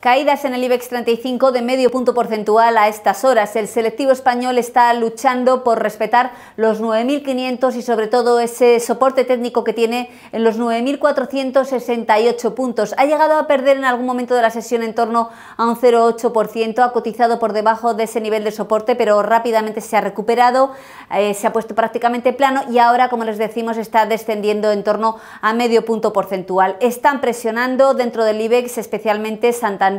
Caídas en el IBEX 35 de medio punto porcentual a estas horas. El selectivo español está luchando por respetar los 9.500 y sobre todo ese soporte técnico que tiene en los 9.468 puntos. Ha llegado a perder en algún momento de la sesión en torno a un 0,8%. Ha cotizado por debajo de ese nivel de soporte, pero rápidamente se ha recuperado, eh, se ha puesto prácticamente plano y ahora, como les decimos, está descendiendo en torno a medio punto porcentual. Están presionando dentro del IBEX, especialmente Santander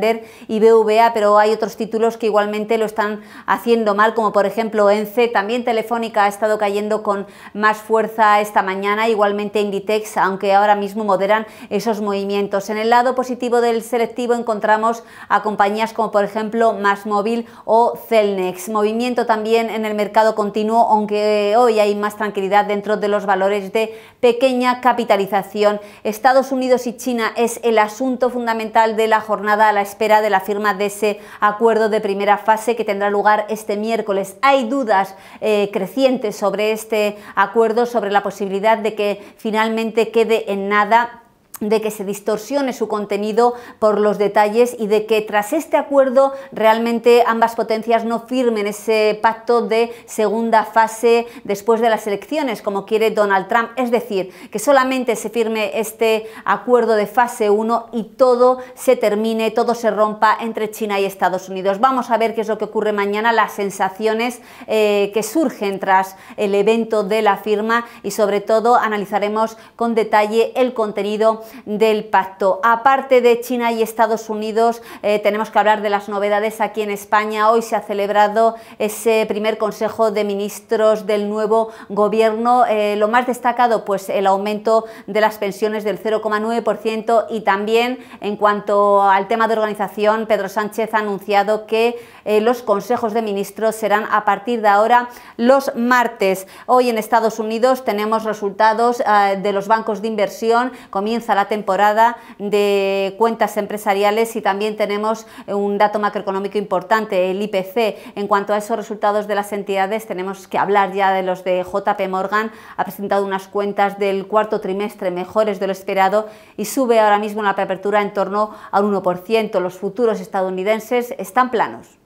y BVA, pero hay otros títulos que igualmente lo están haciendo mal, como por ejemplo ENCE, también Telefónica ha estado cayendo con más fuerza esta mañana, igualmente Inditex, aunque ahora mismo moderan esos movimientos. En el lado positivo del selectivo encontramos a compañías como por ejemplo móvil o Celnex. Movimiento también en el mercado continuo, aunque hoy hay más tranquilidad dentro de los valores de pequeña capitalización. Estados Unidos y China es el asunto fundamental de la jornada a la espera de la firma de ese acuerdo de primera fase que tendrá lugar este miércoles. Hay dudas eh, crecientes sobre este acuerdo, sobre la posibilidad de que finalmente quede en nada de que se distorsione su contenido por los detalles y de que tras este acuerdo realmente ambas potencias no firmen ese pacto de segunda fase después de las elecciones, como quiere Donald Trump. Es decir, que solamente se firme este acuerdo de fase 1 y todo se termine, todo se rompa entre China y Estados Unidos. Vamos a ver qué es lo que ocurre mañana, las sensaciones eh, que surgen tras el evento de la firma y sobre todo analizaremos con detalle el contenido del pacto. Aparte de China y Estados Unidos, eh, tenemos que hablar de las novedades aquí en España. Hoy se ha celebrado ese primer Consejo de Ministros del nuevo Gobierno. Eh, lo más destacado, pues el aumento de las pensiones del 0,9% y también en cuanto al tema de organización, Pedro Sánchez ha anunciado que eh, los consejos de ministros serán a partir de ahora los martes. Hoy en Estados Unidos tenemos resultados de los bancos de inversión. Comienza la temporada de cuentas empresariales y también tenemos eh, un dato macroeconómico importante, el IPC. En cuanto a esos resultados de las entidades, tenemos que hablar ya de los de JP Morgan. Ha presentado unas cuentas del cuarto trimestre mejores de lo esperado y sube ahora mismo en la apertura en torno al 1%. Los futuros estadounidenses están planos.